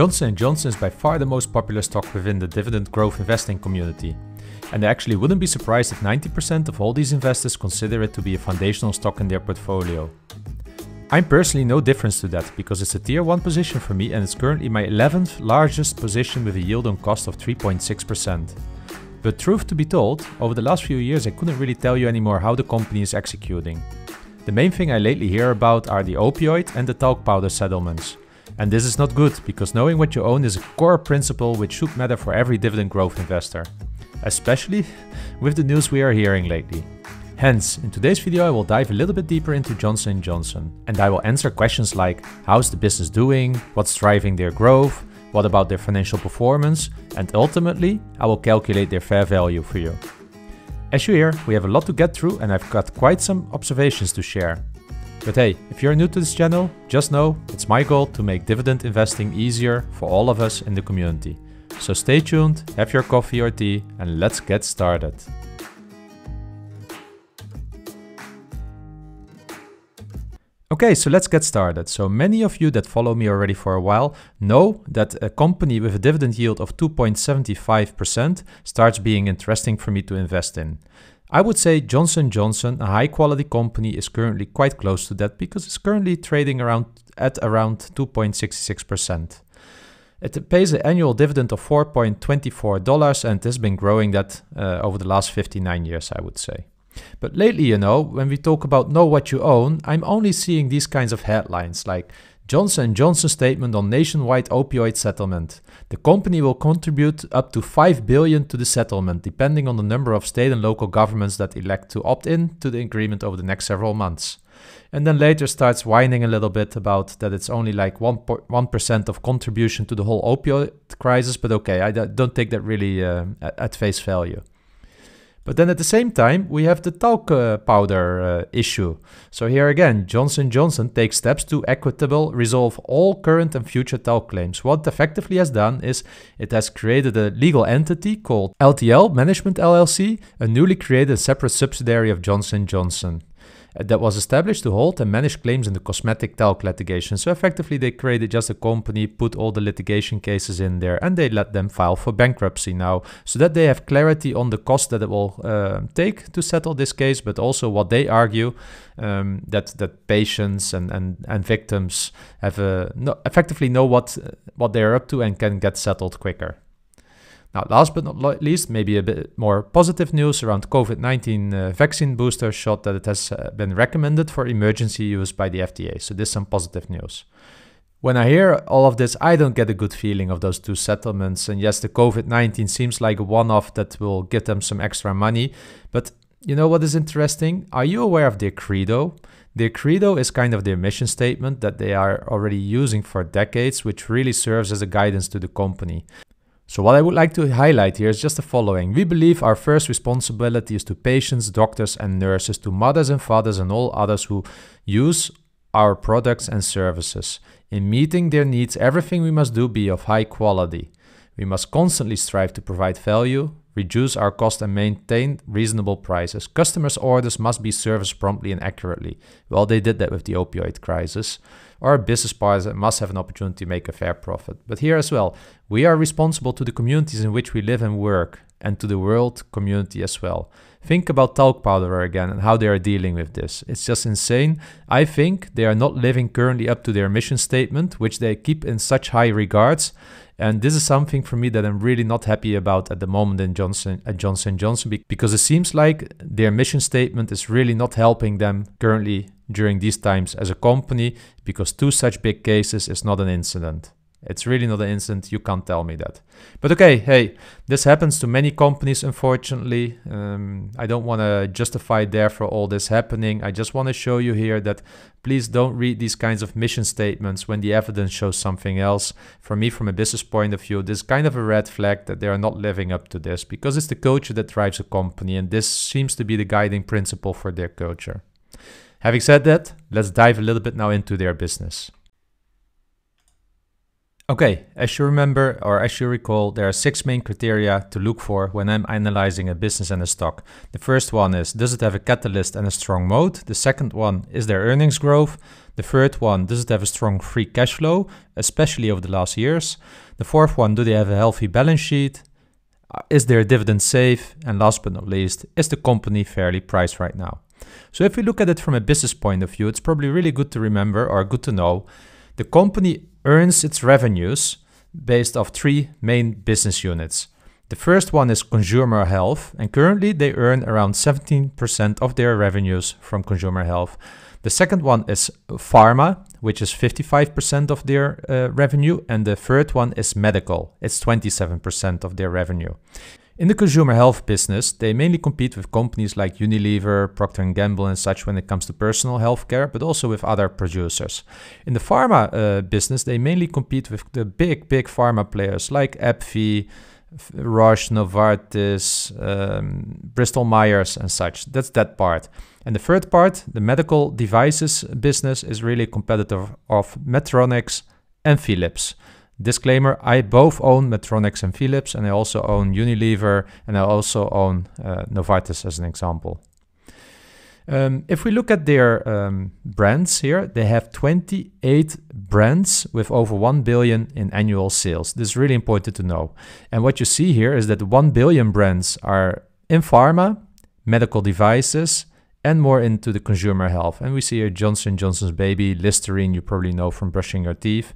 Johnson & Johnson is by far the most popular stock within the dividend growth investing community, and I actually wouldn't be surprised if 90% of all these investors consider it to be a foundational stock in their portfolio. I'm personally no difference to that because it's a tier 1 position for me and it's currently my 11th largest position with a yield on cost of 3.6%. But truth to be told, over the last few years I couldn't really tell you anymore how the company is executing. The main thing I lately hear about are the opioid and the talc powder settlements, and this is not good, because knowing what you own is a core principle which should matter for every dividend growth investor, especially with the news we are hearing lately. Hence, in today's video I will dive a little bit deeper into Johnson & Johnson, and I will answer questions like how's the business doing, what's driving their growth, what about their financial performance, and ultimately I will calculate their fair value for you. As you hear, we have a lot to get through and I've got quite some observations to share. But hey, if you're new to this channel, just know it's my goal to make dividend investing easier for all of us in the community. So stay tuned, have your coffee or tea, and let's get started. Okay, so let's get started. So many of you that follow me already for a while know that a company with a dividend yield of 2.75% starts being interesting for me to invest in. I would say Johnson Johnson, a high quality company, is currently quite close to that because it's currently trading around at around 2.66%. It pays an annual dividend of $4.24 and has been growing that uh, over the last 59 years, I would say. But lately, you know, when we talk about know what you own, I'm only seeing these kinds of headlines like Johnson Johnson statement on nationwide opioid settlement, the company will contribute up to 5 billion to the settlement, depending on the number of state and local governments that elect to opt in to the agreement over the next several months. And then later starts whining a little bit about that it's only like 1% of contribution to the whole opioid crisis, but okay, I don't take that really uh, at face value. But then at the same time, we have the talc uh, powder uh, issue. So here again, Johnson Johnson takes steps to equitable resolve all current and future talc claims. What effectively has done is it has created a legal entity called LTL Management LLC, a newly created separate subsidiary of Johnson Johnson that was established to hold and manage claims in the cosmetic talc litigation. So effectively, they created just a company, put all the litigation cases in there, and they let them file for bankruptcy now, so that they have clarity on the cost that it will uh, take to settle this case, but also what they argue um, that that patients and and, and victims have uh, no, effectively know what what they're up to and can get settled quicker. Now, last but not least, maybe a bit more positive news around COVID-19 uh, vaccine booster shot that it has uh, been recommended for emergency use by the FDA. So this some positive news. When I hear all of this, I don't get a good feeling of those two settlements. And yes, the COVID-19 seems like a one-off that will give them some extra money, but you know what is interesting? Are you aware of their credo? Their credo is kind of their mission statement that they are already using for decades, which really serves as a guidance to the company. So what I would like to highlight here is just the following. We believe our first responsibility is to patients, doctors and nurses, to mothers and fathers and all others who use our products and services. In meeting their needs, everything we must do be of high quality. We must constantly strive to provide value, reduce our cost and maintain reasonable prices. Customers' orders must be serviced promptly and accurately. Well, they did that with the opioid crisis our business partners must have an opportunity to make a fair profit. But here as well, we are responsible to the communities in which we live and work and to the world community as well. Think about talc powder again and how they are dealing with this. It's just insane. I think they are not living currently up to their mission statement, which they keep in such high regards. And this is something for me that I'm really not happy about at the moment in Johnson at Johnson Johnson because it seems like their mission statement is really not helping them currently during these times as a company because two such big cases is not an incident. It's really not an instant, you can't tell me that. But okay, hey, this happens to many companies, unfortunately. Um, I don't want to justify therefore all this happening. I just want to show you here that please don't read these kinds of mission statements when the evidence shows something else. For me, from a business point of view, this is kind of a red flag that they are not living up to this because it's the culture that drives a company and this seems to be the guiding principle for their culture. Having said that, let's dive a little bit now into their business. Okay, as you remember or as you recall, there are six main criteria to look for when I'm analyzing a business and a stock. The first one is does it have a catalyst and a strong moat? The second one is there earnings growth? The third one, does it have a strong free cash flow, especially over the last years? The fourth one, do they have a healthy balance sheet? Uh, is their dividend safe? And last but not least, is the company fairly priced right now? So if we look at it from a business point of view, it's probably really good to remember or good to know the company earns its revenues based off three main business units. The first one is consumer health, and currently they earn around 17% of their revenues from consumer health. The second one is pharma, which is 55% of their uh, revenue, and the third one is medical, it's 27% of their revenue. In the consumer health business, they mainly compete with companies like Unilever, Procter & Gamble and such when it comes to personal healthcare, but also with other producers. In the pharma uh, business, they mainly compete with the big, big pharma players like AbbVie, Roche, Novartis, um, Bristol Myers, and such. That's that part. And the third part, the medical devices business, is really competitive of Medtronics and Philips. Disclaimer, I both own Medtronic and Philips, and I also own Unilever, and I also own uh, Novartis as an example. Um, if we look at their um, brands here, they have 28 brands with over 1 billion in annual sales. This is really important to know. And what you see here is that 1 billion brands are in pharma, medical devices, and more into the consumer health. And we see here Johnson Johnson's baby, Listerine, you probably know from brushing your teeth.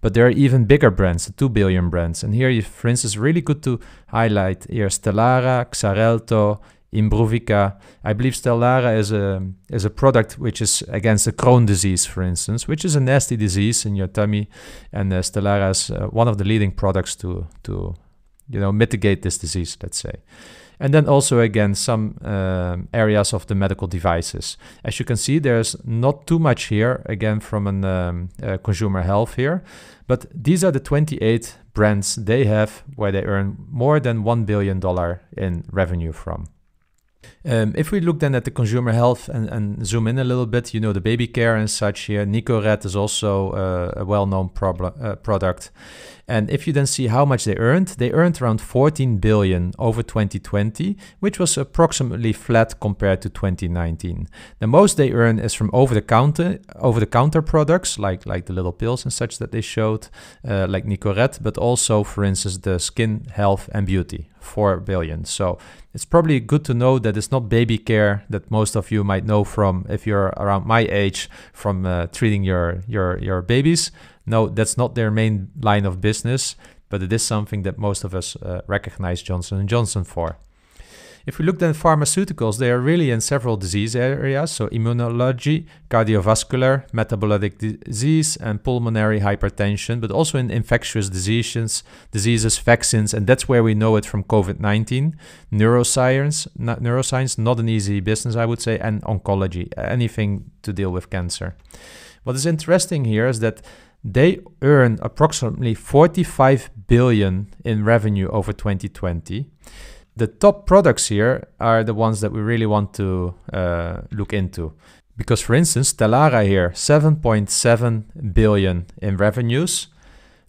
But there are even bigger brands, the 2 billion brands. And here, you, for instance, really good to highlight here Stellara, Xarelto, Imbruvica. I believe Stellara is a, is a product which is against the Crohn disease, for instance, which is a nasty disease in your tummy. And uh, Stellara is uh, one of the leading products to, to you know, mitigate this disease, let's say. And then also again, some uh, areas of the medical devices. As you can see, there's not too much here, again, from an um, uh, consumer health here, but these are the 28 brands they have where they earn more than $1 billion in revenue from. Um, if we look then at the consumer health and, and, zoom in a little bit, you know, the baby care and such here, Nicorette is also uh, a well known uh, product. And if you then see how much they earned, they earned around 14 billion over 2020, which was approximately flat compared to 2019. The most they earn is from over the counter over the counter products like like the little pills and such that they showed, uh, like Nicorette, but also for instance the skin health and beauty 4 billion. So it's probably good to know that it's not baby care that most of you might know from if you're around my age from uh, treating your your your babies no, that's not their main line of business, but it is something that most of us uh, recognize Johnson & Johnson for. If we look at pharmaceuticals, they are really in several disease areas, so immunology, cardiovascular, metabolic disease, and pulmonary hypertension, but also in infectious diseases, diseases, vaccines, and that's where we know it from COVID-19. Neuroscience, not neuroscience, not an easy business, I would say, and oncology, anything to deal with cancer. What is interesting here is that they earn approximately 45 billion in revenue over 2020. The top products here are the ones that we really want to uh, look into. Because, for instance, Telara here, 7.7 billion in revenues.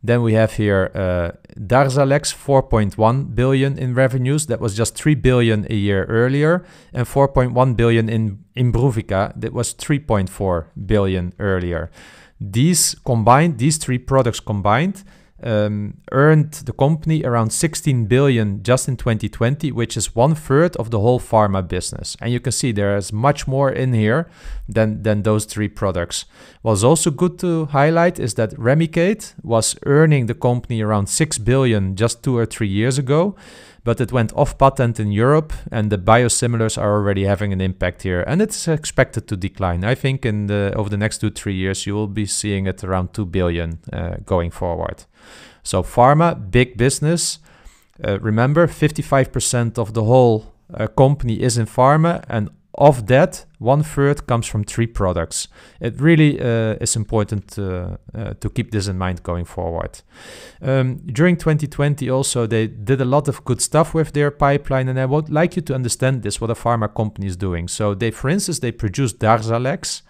Then we have here uh, Darzalex, 4.1 billion in revenues. That was just 3 billion a year earlier. And 4.1 billion in Imbruvica, that was 3.4 billion earlier. These combined, these three products combined, um, earned the company around 16 billion just in 2020, which is one third of the whole pharma business. And you can see there is much more in here than, than those three products. What's also good to highlight is that Remicade was earning the company around 6 billion just two or three years ago but it went off patent in Europe and the biosimilars are already having an impact here and it's expected to decline. I think in the over the next 2-3 years you will be seeing it around 2 billion uh, going forward. So pharma big business uh, remember 55% of the whole uh, company is in pharma and of that, one third comes from three products. It really uh, is important uh, uh to keep this in mind going forward. Um, during 2020, also, they did a lot of good stuff with their pipeline, and I would like you to understand this what a pharma company is doing. So, they, for instance, they produced Darzalex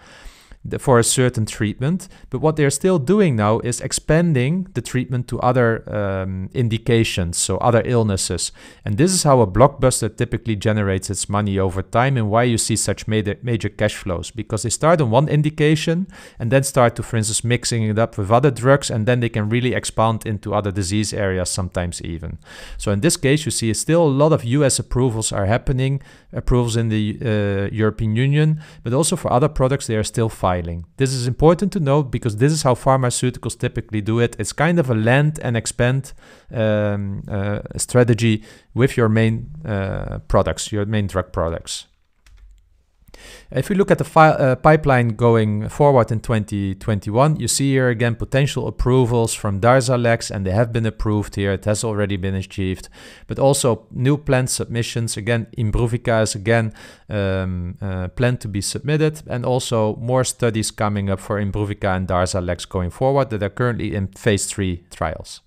for a certain treatment. But what they're still doing now is expanding the treatment to other um, indications, so other illnesses. And this is how a blockbuster typically generates its money over time and why you see such major, major cash flows because they start on one indication and then start to, for instance, mixing it up with other drugs and then they can really expand into other disease areas sometimes even. So in this case, you see still a lot of US approvals are happening approvals in the uh, European Union, but also for other products they are still filing. This is important to note because this is how pharmaceuticals typically do it. It's kind of a land and expand um, uh, strategy with your main uh, products, your main drug products. If we look at the uh, pipeline going forward in 2021, you see here again potential approvals from Darzalex, and they have been approved here. It has already been achieved, but also new planned submissions. Again, Imbruvica is again um, uh, planned to be submitted, and also more studies coming up for Imbruvica and Darzalex going forward that are currently in phase three trials.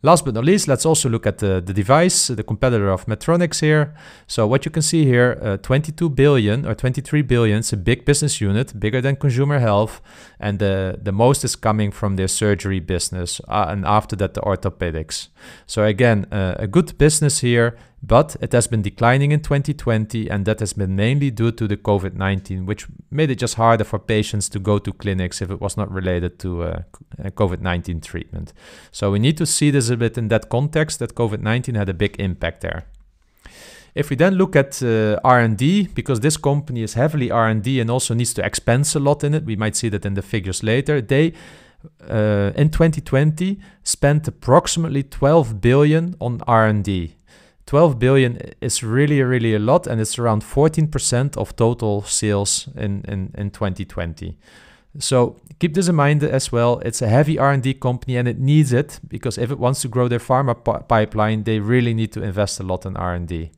Last but not least, let's also look at the, uh, the device, the competitor of Metronics here. So what you can see here, uh, 22 billion or 23 billion, it's a big business unit, bigger than consumer health. And the, the most is coming from their surgery business uh, and after that, the orthopedics. So again, uh, a good business here but it has been declining in 2020 and that has been mainly due to the COVID-19 which made it just harder for patients to go to clinics if it was not related to uh, COVID-19 treatment. So we need to see this a bit in that context that COVID-19 had a big impact there. If we then look at uh, R&D, because this company is heavily R&D and also needs to expense a lot in it, we might see that in the figures later, they uh, in 2020 spent approximately 12 billion on R&D 12 billion is really, really a lot, and it's around 14% of total sales in, in, in 2020. So keep this in mind as well. It's a heavy R&D company and it needs it because if it wants to grow their pharma pipeline, they really need to invest a lot in R&D.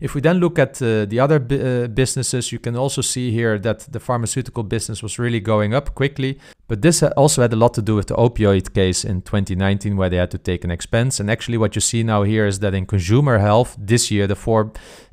If we then look at uh, the other uh, businesses, you can also see here that the pharmaceutical business was really going up quickly. But this also had a lot to do with the opioid case in 2019, where they had to take an expense. And actually, what you see now here is that in consumer health this year, the 4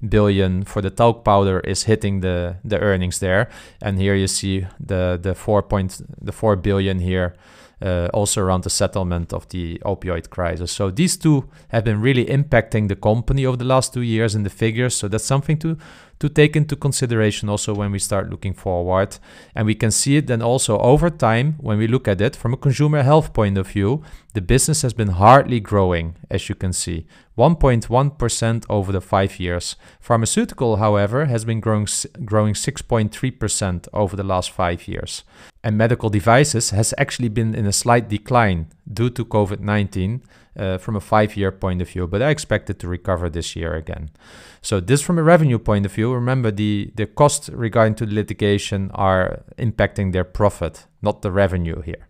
billion for the talc powder is hitting the, the earnings there. And here you see the, the 4 point, the 4 billion here uh, also around the settlement of the opioid crisis. So these two have been really impacting the company over the last two years in the figures. So that's something to to take into consideration also when we start looking forward. And we can see it then also over time when we look at it from a consumer health point of view, the business has been hardly growing, as you can see, 1.1% over the five years. Pharmaceutical, however, has been growing, growing 6.3% over the last five years. And medical devices has actually been in a slight decline due to COVID 19 uh, from a five-year point of view, but I expect it to recover this year again. So this from a revenue point of view, remember the, the costs regarding to litigation are impacting their profit, not the revenue here.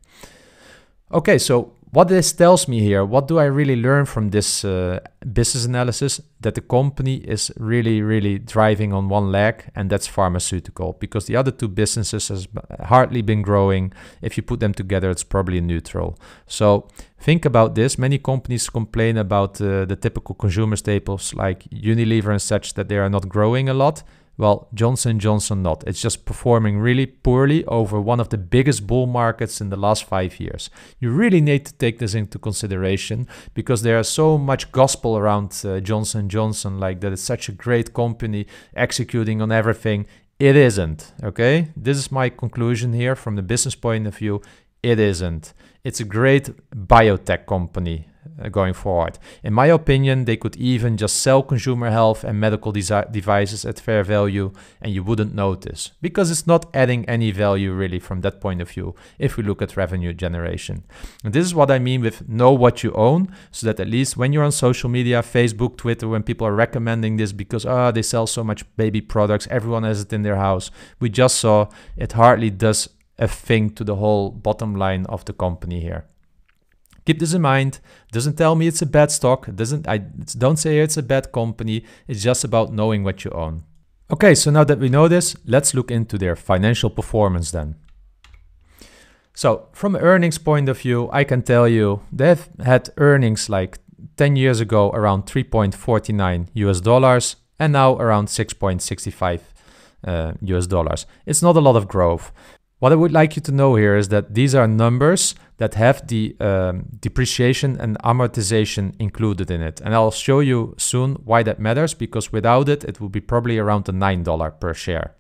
Okay, so what this tells me here, what do I really learn from this uh, business analysis? That the company is really, really driving on one leg, and that's pharmaceutical, because the other two businesses has hardly been growing. If you put them together, it's probably neutral. So think about this. Many companies complain about uh, the typical consumer staples like Unilever and such that they are not growing a lot well, Johnson Johnson not. It's just performing really poorly over one of the biggest bull markets in the last 5 years. You really need to take this into consideration because there is so much gospel around uh, Johnson Johnson like that it's such a great company executing on everything. It isn't, okay? This is my conclusion here from the business point of view. It isn't. It's a great biotech company uh, going forward. In my opinion, they could even just sell consumer health and medical desi- devices at fair value and you wouldn't notice because it's not adding any value really from that point of view if we look at revenue generation. And this is what I mean with know what you own so that at least when you're on social media, Facebook, Twitter, when people are recommending this because oh, they sell so much baby products, everyone has it in their house. We just saw it hardly does a thing to the whole bottom line of the company here. Keep this in mind. Doesn't tell me it's a bad stock. Doesn't I don't say it's a bad company. It's just about knowing what you own. Okay, so now that we know this, let's look into their financial performance then. So from earnings point of view, I can tell you they've had earnings like 10 years ago around 3.49 US dollars and now around 6.65 uh, US dollars. It's not a lot of growth. What I would like you to know here is that these are numbers that have the um, depreciation and amortization included in it. And I'll show you soon why that matters, because without it, it would be probably around the $9 per share.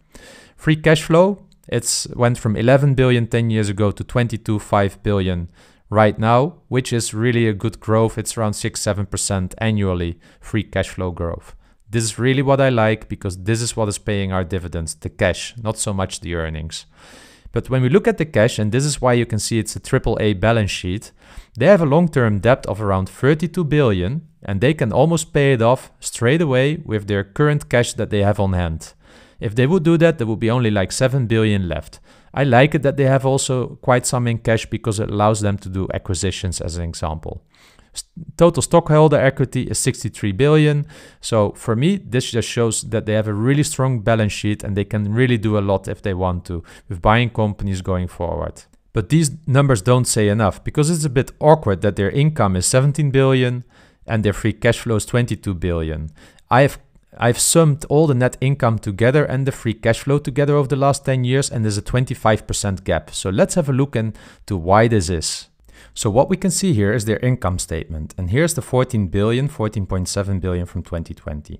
Free cash flow, it's went from 11 billion 10 years ago to 22.5 billion right now, which is really a good growth. It's around 6-7% annually free cash flow growth. This is really what I like because this is what is paying our dividends, the cash, not so much the earnings. But when we look at the cash, and this is why you can see it's a AAA balance sheet, they have a long-term debt of around 32 billion and they can almost pay it off straight away with their current cash that they have on hand. If they would do that, there would be only like 7 billion left. I like it that they have also quite some in cash because it allows them to do acquisitions as an example total stockholder equity is 63 billion. So for me, this just shows that they have a really strong balance sheet and they can really do a lot if they want to with buying companies going forward. But these numbers don't say enough because it's a bit awkward that their income is 17 billion and their free cash flow is 22 billion. I have I've summed all the net income together and the free cash flow together over the last 10 years and there's a 25% gap. So let's have a look into why this is. So what we can see here is their income statement. And here's the 14 billion, 14.7 billion from 2020.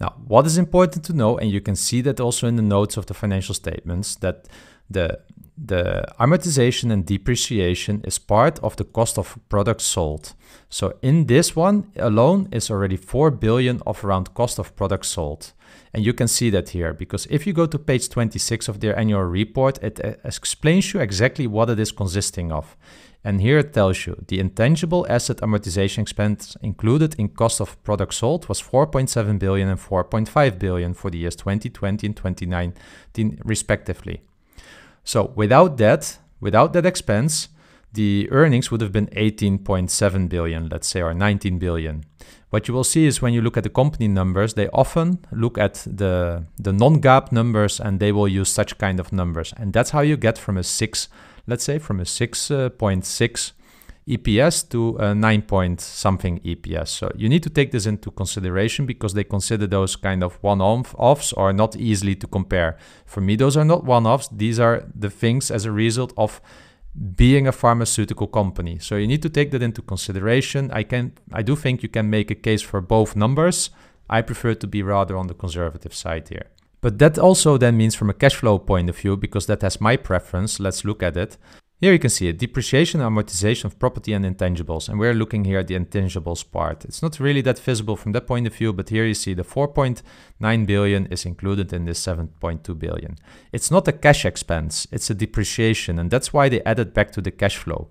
Now, what is important to know, and you can see that also in the notes of the financial statements, that the, the amortization and depreciation is part of the cost of products sold. So in this one alone is already 4 billion of around cost of products sold. And you can see that here, because if you go to page 26 of their annual report, it uh, explains you exactly what it is consisting of. And here it tells you the intangible asset amortization expense included in cost of product sold was 4.7 billion and 4.5 billion for the years 2020 and 2019 respectively. So without that, without that expense, the earnings would have been 18.7 billion, let's say, or 19 billion. What you will see is when you look at the company numbers, they often look at the, the non-GAAP numbers and they will use such kind of numbers. And that's how you get from a 6, let's say from a 6.6 uh, EPS to a 9 point something EPS. So you need to take this into consideration because they consider those kind of one-offs or not easily to compare. For me, those are not one-offs. These are the things as a result of being a pharmaceutical company. So you need to take that into consideration. I can I do think you can make a case for both numbers. I prefer to be rather on the conservative side here. But that also then means from a cash flow point of view because that has my preference, let's look at it. Here you can see it, depreciation and amortization of property and intangibles. And we're looking here at the intangibles part. It's not really that visible from that point of view, but here you see the 4.9 billion is included in this 7.2 billion. It's not a cash expense, it's a depreciation. And that's why they added back to the cash flow.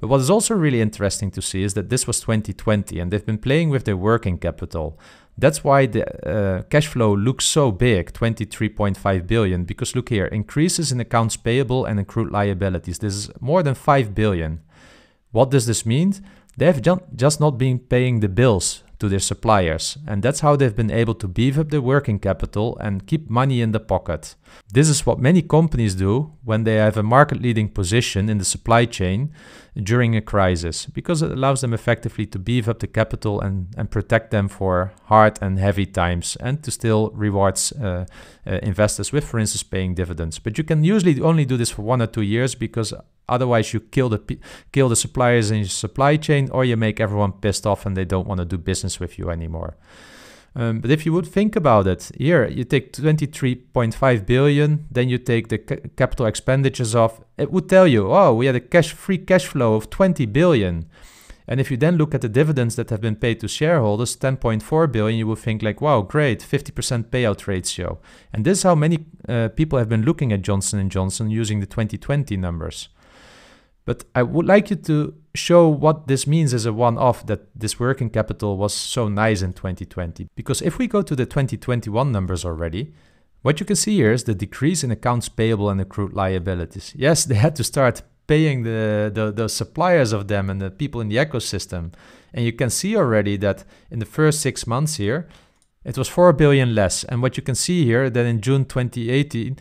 But what is also really interesting to see is that this was 2020 and they've been playing with their working capital. That's why the uh, cash flow looks so big, 23.5 billion, because look here, increases in accounts payable and accrued liabilities. This is more than 5 billion. What does this mean? They've just not been paying the bills to their suppliers, and that's how they've been able to beef up their working capital and keep money in the pocket. This is what many companies do when they have a market leading position in the supply chain during a crisis because it allows them effectively to beef up the capital and, and protect them for hard and heavy times and to still rewards uh, uh, investors with, for instance, paying dividends. But you can usually only do this for one or two years because otherwise you kill the kill the suppliers in your supply chain or you make everyone pissed off and they don't want to do business with you anymore. Um, but if you would think about it, here you take 23.5 billion, then you take the capital expenditures off, it would tell you, oh, we had a cash free cash flow of 20 billion. And if you then look at the dividends that have been paid to shareholders, 10.4 billion, you will think like, wow, great, 50% payout ratio. And this is how many uh, people have been looking at Johnson & Johnson using the 2020 numbers. But I would like you to show what this means as a one-off that this working capital was so nice in 2020. Because if we go to the 2021 numbers already, what you can see here is the decrease in accounts payable and accrued liabilities. Yes, they had to start paying the, the, the, suppliers of them and the people in the ecosystem. And you can see already that in the first six months here, it was 4 billion less. And what you can see here that in June 2018,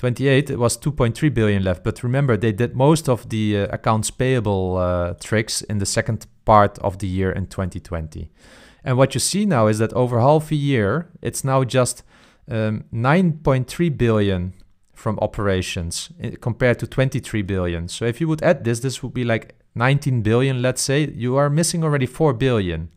28 it was 2.3 billion left but remember they did most of the uh, accounts payable uh, tricks in the second part of the year in 2020 and what you see now is that over half a year it's now just um, 9.3 billion from operations eh, compared to 23 billion so if you would add this this would be like 19 billion let's say you are missing already 4 billion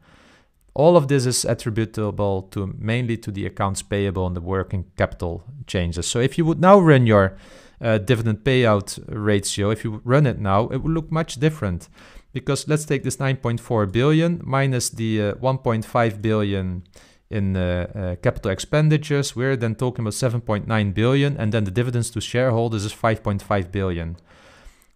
all of this is attributable to mainly to the accounts payable and the working capital changes. So if you would now run your uh, dividend payout ratio, if you run it now, it would look much different because let's take this 9.4 billion minus the uh, 1.5 billion in uh, uh, capital expenditures. We're then talking about 7.9 billion, and then the dividends to shareholders is 5.5 billion.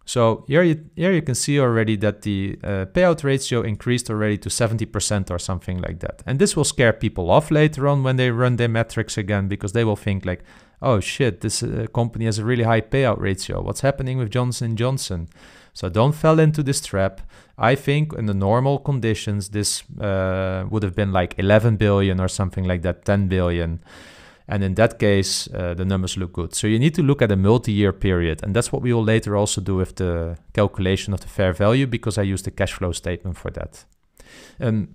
So here you, here you can see already that the uh, payout ratio increased already to 70% or something like that. And this will scare people off later on when they run their metrics again, because they will think like, oh shit, this uh, company has a really high payout ratio. What's happening with Johnson Johnson? So don't fall into this trap. I think in the normal conditions, this uh, would have been like 11 billion or something like that, 10 billion. And in that case, uh, the numbers look good. So you need to look at a multi-year period. And that's what we will later also do with the calculation of the fair value because I use the cash flow statement for that. Um,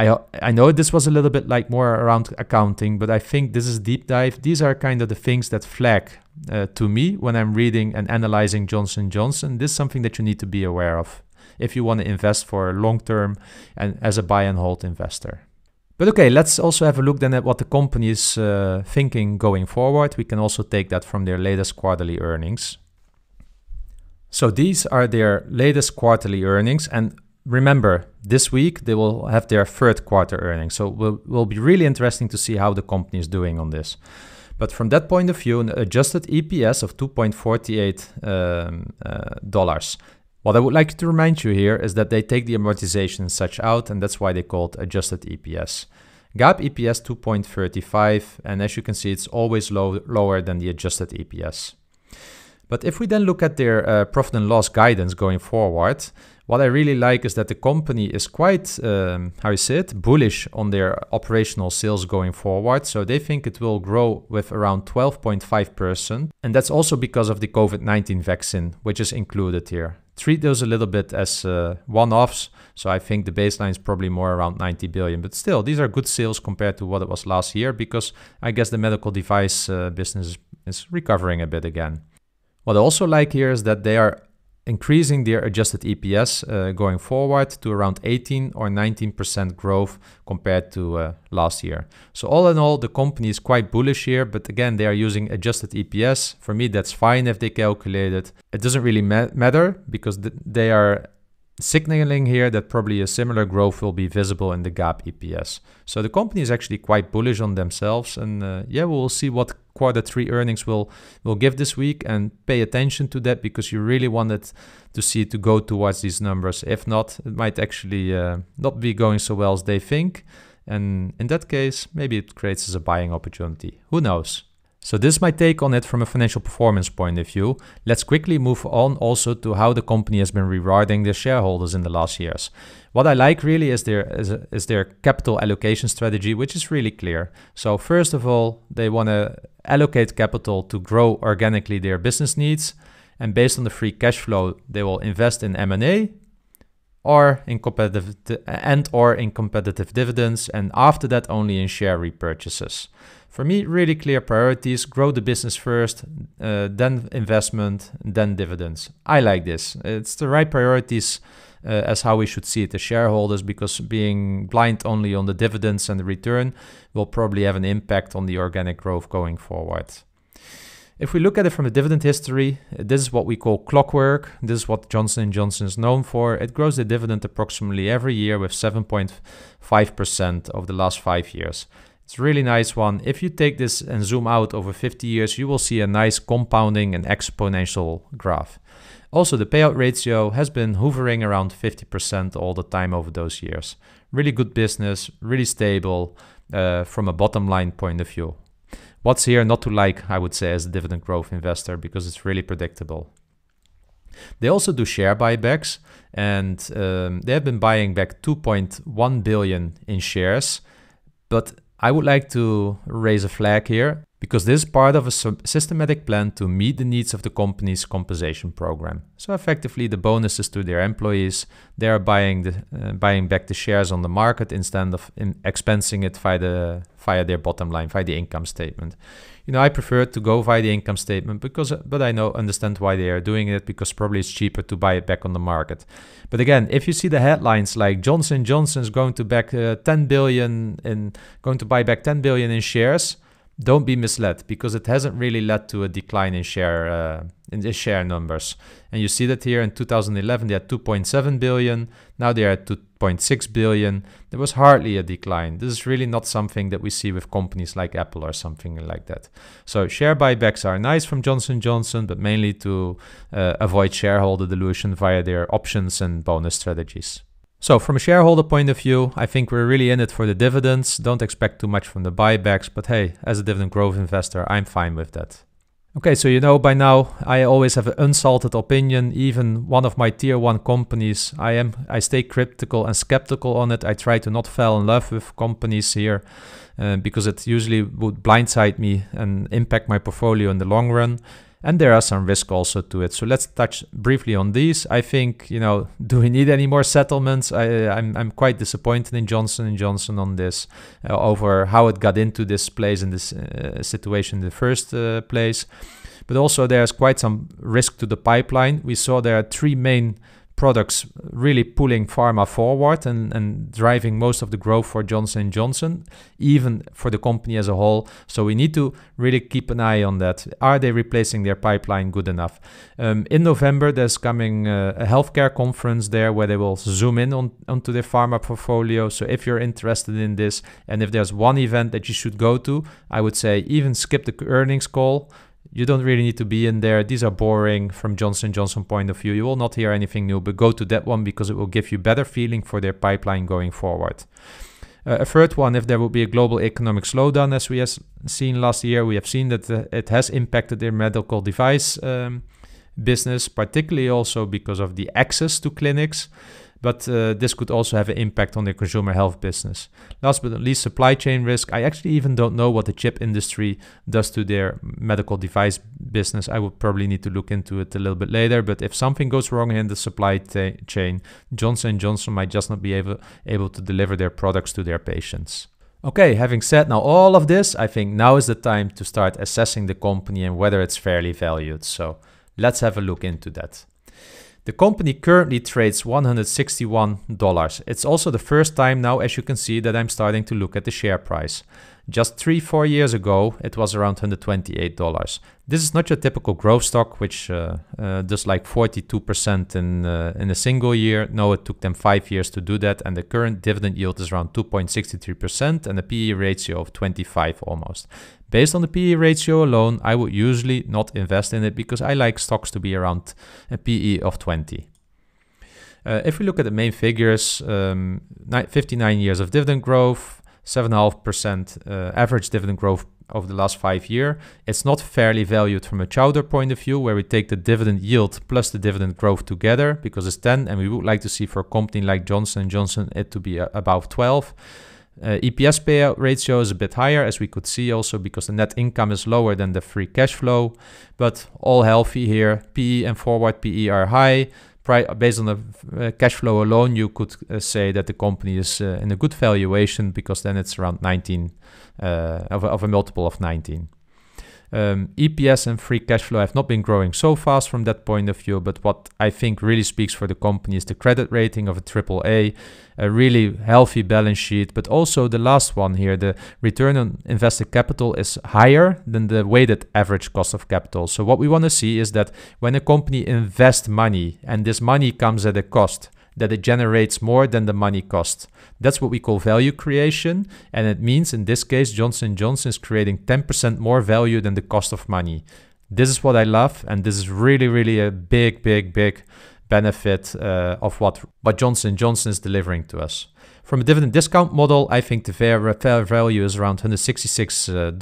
I, I know this was a little bit like more around accounting, but I think this is deep dive. These are kind of the things that flag uh, to me when I'm reading and analyzing Johnson Johnson. This is something that you need to be aware of if you want to invest for long term and as a buy and hold investor. But okay, let's also have a look then at what the company is uh, thinking going forward. We can also take that from their latest quarterly earnings. So these are their latest quarterly earnings. And remember, this week they will have their third quarter earnings. So it will, will be really interesting to see how the company is doing on this. But from that point of view, an adjusted EPS of two point forty eight um, uh, what I would like to remind you here is that they take the amortization such out and that's why they called adjusted EPS. GAAP EPS 2.35 and as you can see it's always low, lower than the adjusted EPS. But if we then look at their uh, profit and loss guidance going forward, what I really like is that the company is quite, um, how you say it, bullish on their operational sales going forward. So they think it will grow with around 12.5%. And that's also because of the COVID 19 vaccine, which is included here treat those a little bit as uh, one-offs. So I think the baseline is probably more around 90 billion. But still, these are good sales compared to what it was last year because I guess the medical device uh, business is recovering a bit again. What I also like here is that they are increasing their adjusted EPS uh, going forward to around 18 or 19% growth compared to uh, last year. So all in all, the company is quite bullish here, but again, they are using adjusted EPS. For me, that's fine if they calculate it. It doesn't really ma- matter because th- they are signaling here that probably a similar growth will be visible in the gap EPS. So the company is actually quite bullish on themselves, and uh, yeah, we'll see what quarter three earnings will will give this week, and pay attention to that because you really wanted to see it to go towards these numbers. If not, it might actually uh, not be going so well as they think, and in that case, maybe it creates as a buying opportunity. Who knows? So this is my take on it from a financial performance point of view. Let's quickly move on also to how the company has been rewarding their shareholders in the last years. What I like really is their is, is their capital allocation strategy, which is really clear. So first of all, they want to allocate capital to grow organically their business needs, and based on the free cash flow, they will invest in M&A or in competitive and or in competitive dividends and after that only in share repurchases. For me, really clear priorities, grow the business first, uh, then investment, then dividends. I like this. It's the right priorities uh, as how we should see it as shareholders because being blind only on the dividends and the return will probably have an impact on the organic growth going forward. If we look at it from a dividend history, this is what we call clockwork. This is what Johnson & Johnson is known for. It grows the dividend approximately every year with 7.5% over the last five years. It's really nice one. If you take this and zoom out over 50 years, you will see a nice compounding and exponential graph. Also, the payout ratio has been hovering around 50% all the time over those years. Really good business, really stable uh, from a bottom line point of view. What's here not to like, I would say, as a dividend growth investor because it's really predictable. They also do share buybacks, and um, they have been buying back 2.1 billion in shares. But I would like to raise a flag here because this is part of a systematic plan to meet the needs of the company's compensation program. So effectively, the bonuses to their employees, they are buying the, uh, buying back the shares on the market instead of in expensing it via the via their bottom line, via the income statement. You know, I prefer to go via the income statement because, uh, but I know understand why they are doing it because probably it's cheaper to buy it back on the market. But again, if you see the headlines like Johnson Johnson is going to back uh, 10 billion in going to buy back 10 billion in shares don't be misled because it hasn't really led to a decline in share uh, in the share numbers. And you see that here in 2011 they had 2.7 billion, now they are at 2.6 billion. There was hardly a decline. This is really not something that we see with companies like Apple or something like that. So share buybacks are nice from Johnson Johnson, but mainly to uh, avoid shareholder dilution via their options and bonus strategies. So from a shareholder point of view, I think we're really in it for the dividends. Don't expect too much from the buybacks, but hey, as a dividend growth investor, I'm fine with that. Okay, so you know by now, I always have an unsalted opinion. Even one of my tier one companies, I am I stay critical and skeptical on it. I try to not fall in love with companies here uh, because it usually would blindside me and impact my portfolio in the long run and there are some risk also to it. So let's touch briefly on these. I think you know, do we need any more settlements? I, am I'm, I'm quite disappointed in Johnson and Johnson on this uh, over how it got into this place and this uh, situation in the first uh, place. But also there's quite some risk to the pipeline. We saw there are three main products really pulling pharma forward and, and driving most of the growth for Johnson & Johnson, even for the company as a whole. So we need to really keep an eye on that. Are they replacing their pipeline good enough? Um, in November, there's coming a, uh, a healthcare conference there where they will zoom in on, onto their pharma portfolio. So if you're interested in this, and if there's one event that you should go to, I would say even skip the earnings call, you don't really need to be in there. These are boring from Johnson Johnson point of view. You will not hear anything new, but go to that one because it will give you better feeling for their pipeline going forward. Uh, a third one, if there would be a global economic slowdown, as we have seen last year, we have seen that it has impacted their medical device um, business, particularly also because of the access to clinics but uh, this could also have an impact on the consumer health business. Last but not least, supply chain risk. I actually even don't know what the chip industry does to their medical device business. I would probably need to look into it a little bit later. But if something goes wrong in the supply chain, Johnson Johnson might just not be able able to deliver their products to their patients. Okay, having said now all of this, I think now is the time to start assessing the company and whether it's fairly valued. So let's have a look into that. The company currently trades $161. It's also the first time now, as you can see, that I'm starting to look at the share price. Just three, four years ago, it was around $128. This is not your typical growth stock, which uh, uh, does like 42% in, uh, in a single year. No, it took them five years to do that. And the current dividend yield is around 2.63% and a PE ratio of 25 almost. Based on the PE ratio alone, I would usually not invest in it because I like stocks to be around a PE of 20. Uh, if we look at the main figures, um, 59 years of dividend growth, 7.5% uh, average dividend growth over the last five year. It's not fairly valued from a Chowder point of view, where we take the dividend yield plus the dividend growth together because it's 10, and we would like to see for a company like Johnson & Johnson it to be uh, above 12. Uh, EPS payout ratio is a bit higher, as we could see also because the net income is lower than the free cash flow, but all healthy here. PE and forward PE are high based on the uh, cash flow alone, you could uh, say that the company is uh, in a good valuation because then it's around 19 of, of a multiple of 19. Um, EPS and free cash flow have not been growing so fast from that point of view, but what I think really speaks for the company is the credit rating of a triple A, a really healthy balance sheet, but also the last one here, the return on invested capital is higher than the weighted average cost of capital. So what we want to see is that when a company invests money and this money comes at a cost, that it generates more than the money cost. That's what we call value creation, and it means in this case Johnson Johnson is creating 10% more value than the cost of money. This is what I love, and this is really, really a big, big, big benefit uh, of what what Johnson Johnson is delivering to us. From a dividend discount model, I think the fair, fair value is around $166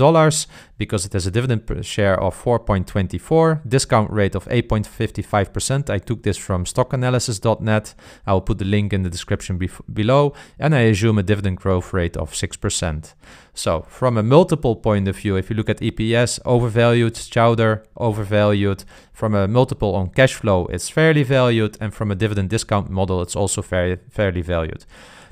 uh, because it has a dividend per share of 4.24, discount rate of 8.55%. I took this from stockanalysis.net. I will put the link in the description below, and I assume a dividend growth rate of 6%. So, from a multiple point of view, if you look at EPS, overvalued, Chowder, overvalued. From a multiple on cash flow, it's fairly valued, and from a dividend discount model, it's also fair, fairly valued.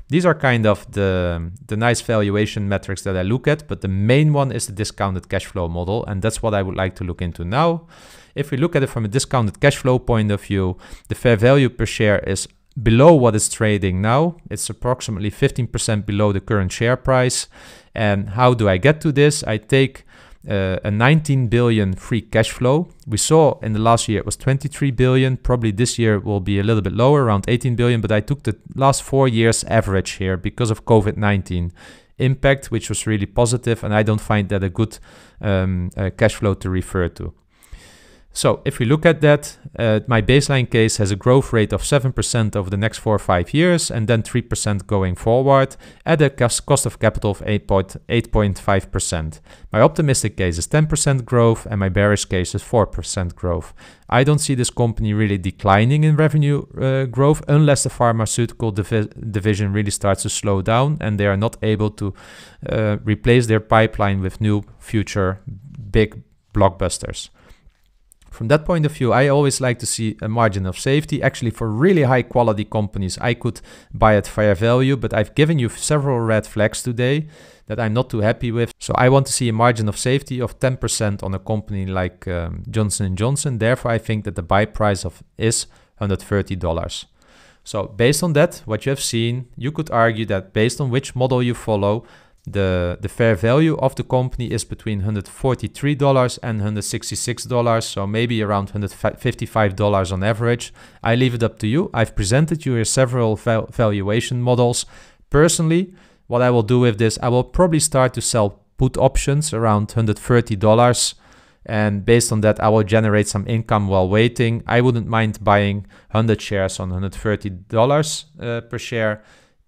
These are kind of the, the nice valuation metrics that I look at, but the main one is the discounted cash flow model, and that's what I would like to look into now. If we look at it from a discounted cash flow point of view, the fair value per share is below what it's trading now. It's approximately 15% below the current share price. And how do I get to this? I take uh, a 19 billion free cash flow. We saw in the last year it was 23 billion. Probably this year will be a little bit lower, around 18 billion. But I took the last four years average here because of COVID 19 impact, which was really positive, and I don't find that a good um, uh, cash flow to refer to. So if we look at that, uh, my baseline case has a growth rate of 7% over the next four or five years, and then 3% going forward at a cost of capital of 8.5%. My optimistic case is 10% growth, and my bearish case is 4% growth. I don't see this company really declining in revenue uh, growth unless the pharmaceutical divi division really starts to slow down and they are not able to uh, replace their pipeline with new future big blockbusters. From that point of view, I always like to see a margin of safety. Actually, for really high quality companies, I could buy at fair value, but I've given you several red flags today that I'm not too happy with. So I want to see a margin of safety of 10% on a company like um, Johnson & Johnson. Therefore, I think that the buy price of is $130. So based on that, what you have seen, you could argue that based on which model you follow, the, the fair value of the company is between $143 and $166, so maybe around $155 on average. I leave it up to you. I've presented you here several val valuation models. Personally, what I will do with this, I will probably start to sell put options around $130. And based on that, I will generate some income while waiting. I wouldn't mind buying 100 shares on $130 uh, per share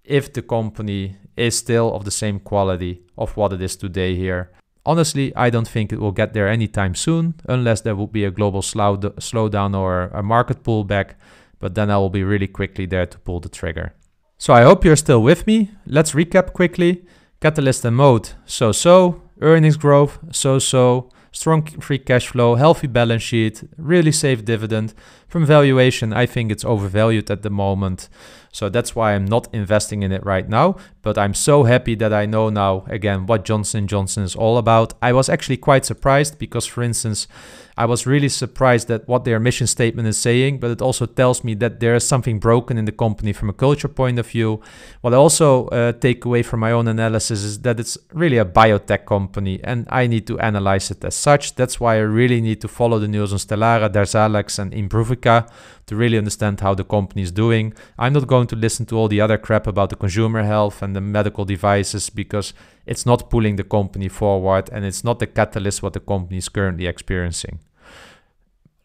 if the company is still of the same quality of what it is today here. Honestly, I don't think it will get there anytime soon unless there would be a global slowdown or a market pullback, but then I will be really quickly there to pull the trigger. So I hope you're still with me. Let's recap quickly. Catalyst and mode, so-so. Earnings growth, so-so strong free cash flow, healthy balance sheet, really safe dividend. From valuation, I think it's overvalued at the moment. So that's why I'm not investing in it right now, but I'm so happy that I know now again what Johnson Johnson is all about. I was actually quite surprised because for instance, I was really surprised at what their mission statement is saying, but it also tells me that there is something broken in the company from a culture point of view. What I also uh, take away from my own analysis is that it's really a biotech company and I need to analyze it as such. That's why I really need to follow the news on Stellara, Darzalex, and Improvica to really understand how the company is doing. I'm not going to listen to all the other crap about the consumer health and the medical devices because it's not pulling the company forward and it's not the catalyst what the company is currently experiencing.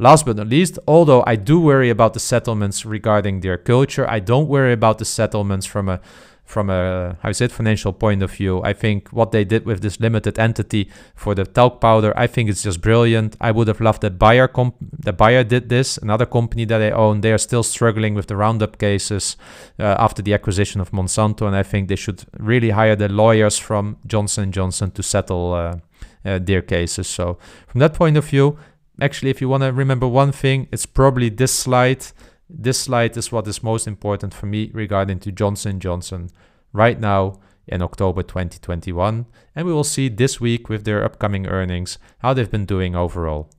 Last but not least, although I do worry about the settlements regarding their culture, I don't worry about the settlements from a from a how is it financial point of view. I think what they did with this limited entity for the talc powder, I think it's just brilliant. I would have loved that buyer, comp that buyer did this. Another company that I own, they are still struggling with the Roundup cases uh, after the acquisition of Monsanto, and I think they should really hire the lawyers from Johnson Johnson to settle. Uh, uh, their cases. So from that point of view, actually, if you want to remember one thing, it's probably this slide. This slide is what is most important for me regarding to Johnson Johnson right now in October 2021. And we will see this week with their upcoming earnings, how they've been doing overall.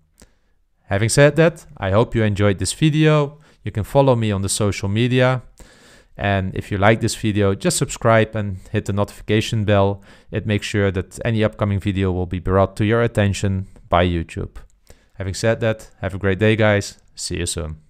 Having said that, I hope you enjoyed this video. You can follow me on the social media. And if you like this video, just subscribe and hit the notification bell. It makes sure that any upcoming video will be brought to your attention by YouTube. Having said that, have a great day, guys. See you soon.